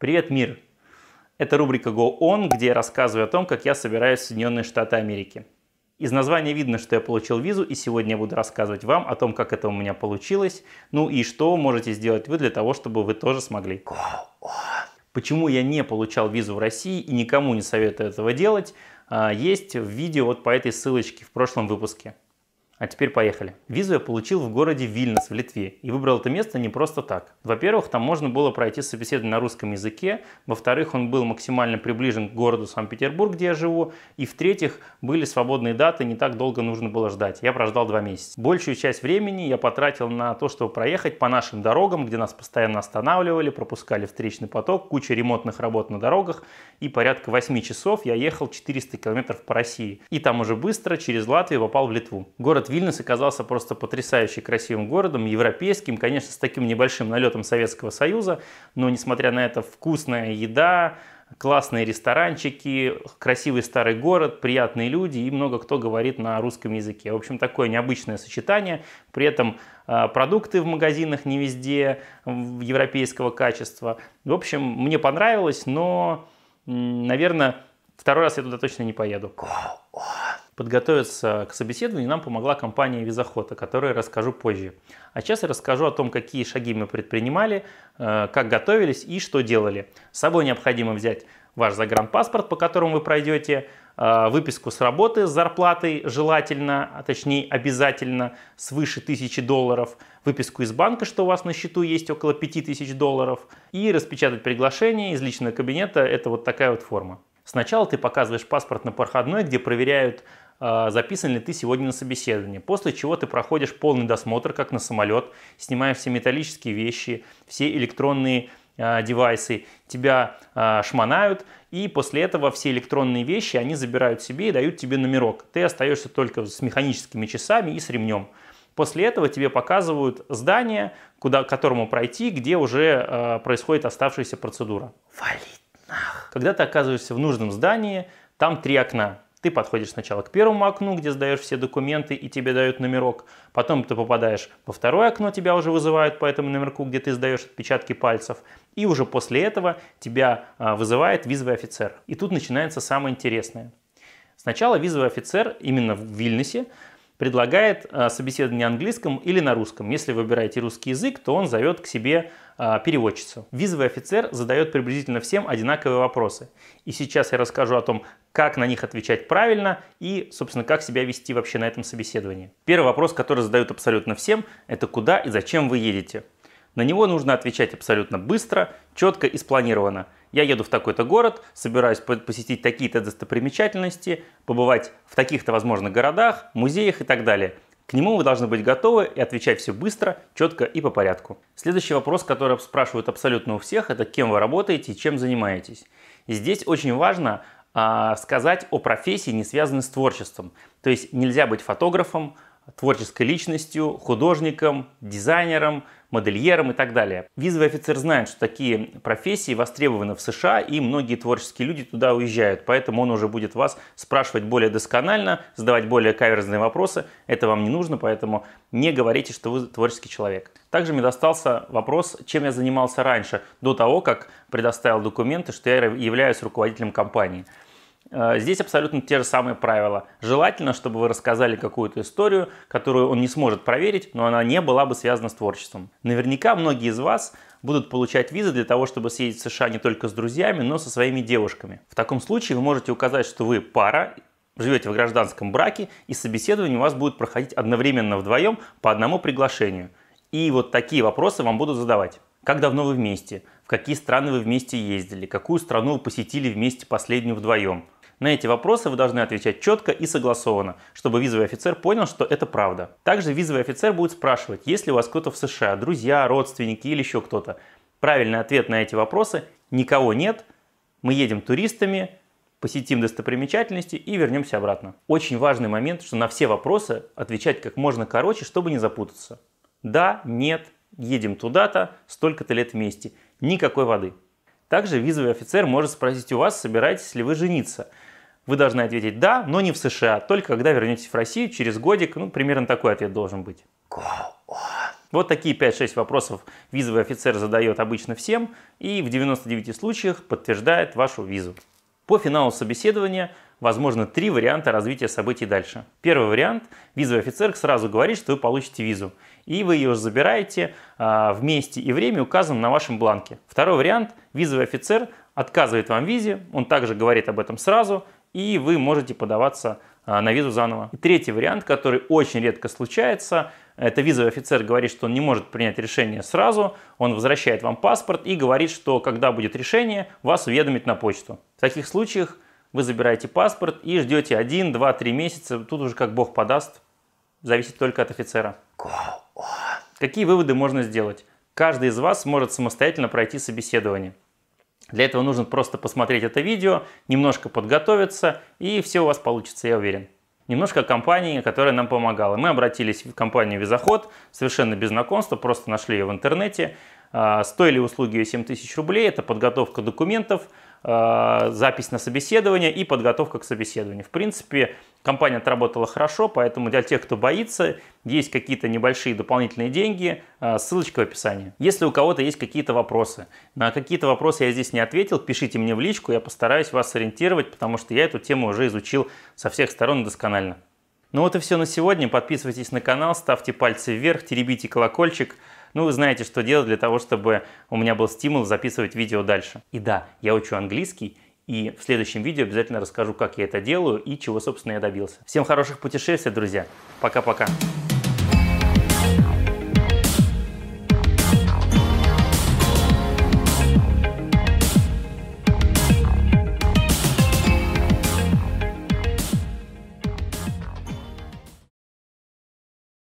Привет, мир! Это рубрика Go On, где я рассказываю о том, как я собираюсь в Соединенные Штаты Америки. Из названия видно, что я получил визу, и сегодня я буду рассказывать вам о том, как это у меня получилось, ну и что можете сделать вы для того, чтобы вы тоже смогли. Почему я не получал визу в России и никому не советую этого делать, а, есть в видео вот по этой ссылочке в прошлом выпуске. А теперь поехали. Визу я получил в городе Вильнюс в Литве и выбрал это место не просто так. Во-первых, там можно было пройти собеседование на русском языке, во-вторых, он был максимально приближен к городу Санкт-Петербург, где я живу, и в-третьих, были свободные даты, не так долго нужно было ждать. Я прождал два месяца. Большую часть времени я потратил на то, чтобы проехать по нашим дорогам, где нас постоянно останавливали, пропускали встречный поток, куча ремонтных работ на дорогах, и порядка 8 часов я ехал 400 километров по России. И там уже быстро через Латвию попал в Литву. Город Вильнюс оказался просто потрясающе красивым городом, европейским, конечно, с таким небольшим налетом Советского Союза, но, несмотря на это, вкусная еда, классные ресторанчики, красивый старый город, приятные люди и много кто говорит на русском языке. В общем, такое необычное сочетание. При этом а, продукты в магазинах не везде европейского качества. В общем, мне понравилось, но, наверное, второй раз я туда точно не поеду. Подготовиться к собеседованию нам помогла компания Визоход, о которой расскажу позже. А сейчас я расскажу о том, какие шаги мы предпринимали, э, как готовились и что делали. С собой необходимо взять ваш загранпаспорт, по которому вы пройдете, э, выписку с работы с зарплатой желательно, а точнее обязательно свыше 1000 долларов, выписку из банка, что у вас на счету есть около 5000 долларов, и распечатать приглашение из личного кабинета. Это вот такая вот форма. Сначала ты показываешь паспорт на проходной, где проверяют а, записан ли ты сегодня на собеседование. После чего ты проходишь полный досмотр, как на самолет, снимаешь все металлические вещи, все электронные а, девайсы, тебя э, шмонают, и после этого все электронные вещи они забирают себе и дают тебе номерок. Ты остаешься только с механическими часами и с ремнем. После этого тебе показывают здание, куда, к которому пройти, где уже э, происходит оставшаяся процедура. Валить нах. Когда ты оказываешься в нужном здании, там три окна. Ты подходишь сначала к первому окну, где сдаешь все документы и тебе дают номерок. Потом ты попадаешь во второе окно, тебя уже вызывают по этому номерку, где ты сдаешь отпечатки пальцев. И уже после этого тебя а, вызывает визовый офицер. И тут начинается самое интересное. Сначала визовый офицер именно в Вильнюсе предлагает а, собеседование на английском или на русском. Если вы выбираете русский язык, то он зовет к себе а, переводчицу. Визовый офицер задает приблизительно всем одинаковые вопросы. И сейчас я расскажу о том, как на них отвечать правильно и, собственно, как себя вести вообще на этом собеседовании. Первый вопрос, который задают абсолютно всем, это куда и зачем вы едете. На него нужно отвечать абсолютно быстро, четко и спланированно – я еду в такой-то город, собираюсь посетить такие-то достопримечательности, побывать в таких-то, возможно, городах, музеях и так далее. К нему вы должны быть готовы и отвечать все быстро, четко и по порядку. Следующий вопрос, который спрашивают абсолютно у всех, это кем вы работаете и чем занимаетесь. И здесь очень важно э, сказать о профессии, не связанной с творчеством. То есть нельзя быть фотографом, творческой личностью, художником, дизайнером – модельером и так далее. Визовый офицер знает, что такие профессии востребованы в США, и многие творческие люди туда уезжают, поэтому он уже будет вас спрашивать более досконально, задавать более каверзные вопросы. Это вам не нужно, поэтому не говорите, что вы творческий человек. Также мне достался вопрос, чем я занимался раньше, до того, как предоставил документы, что я являюсь руководителем компании. А, здесь абсолютно те же самые правила. Желательно, чтобы вы рассказали какую-то историю, которую он не сможет проверить, но она не была бы связана с творчеством. Наверняка многие из вас будут получать визы для того, чтобы съездить в США не только с друзьями, но со своими девушками. В таком случае вы можете указать, что вы пара, живете в гражданском браке, и собеседование у вас будет проходить одновременно вдвоем по одному приглашению. И вот такие вопросы вам будут задавать. Как давно вы вместе? В какие страны вы вместе ездили? Какую страну вы посетили вместе последнюю вдвоем? На эти вопросы вы должны отвечать четко и согласованно, чтобы визовый офицер понял, что это правда. Также визовый офицер будет спрашивать, есть ли у вас кто-то в США, друзья, родственники или еще кто-то. Правильный ответ на эти вопросы – никого нет, мы едем туристами, посетим достопримечательности и вернемся обратно. Очень важный момент, что на все вопросы отвечать как можно короче, чтобы не запутаться. Да, нет, едем туда-то, столько-то лет вместе. Никакой воды. Также визовый офицер может спросить у вас, собираетесь ли вы жениться. Вы должны ответить «да», но не в США, только когда вернетесь в Россию через годик. Ну, примерно такой ответ должен быть. Вот такие 5-6 вопросов визовый офицер задает обычно всем и в 99 случаях подтверждает вашу визу. По финалу собеседования – возможно три варианта развития событий дальше. Первый вариант – визовый офицер сразу говорит, что вы получите визу, и вы ее забираете а, вместе и время указано на вашем бланке. Второй вариант – визовый офицер отказывает вам визе, он также говорит об этом сразу, и вы можете подаваться а, на визу заново. И третий вариант, который очень редко случается, это визовый офицер говорит, что он не может принять решение сразу, он возвращает вам паспорт и говорит, что когда будет решение, вас уведомит на почту. В таких случаях вы забираете паспорт и ждете 1, 2, 3 месяца. Тут уже как бог подаст, зависит только от офицера. Какие выводы можно сделать? Каждый из вас может самостоятельно пройти собеседование. Для этого нужно просто посмотреть это видео, немножко подготовиться, и все у вас получится, я уверен. Немножко о компании, которая нам помогала. Мы обратились в компанию «Визоход», совершенно без знакомства, просто нашли ее в интернете. А, стоили услуги ее 7 тысяч рублей, это подготовка документов – Э, запись на собеседование и подготовка к собеседованию. В принципе, компания отработала хорошо, поэтому для тех, кто боится, есть какие-то небольшие дополнительные деньги, э, ссылочка в описании. Если у кого-то есть какие-то вопросы, на какие-то вопросы я здесь не ответил, пишите мне в личку, я постараюсь вас ориентировать, потому что я эту тему уже изучил со всех сторон досконально. Ну вот и все на сегодня. Подписывайтесь на канал, ставьте пальцы вверх, теребите колокольчик – ну, вы знаете, что делать для того, чтобы у меня был стимул записывать видео дальше. И да, я учу английский, и в следующем видео обязательно расскажу, как я это делаю и чего, собственно, я добился. Всем хороших путешествий, друзья. Пока-пока.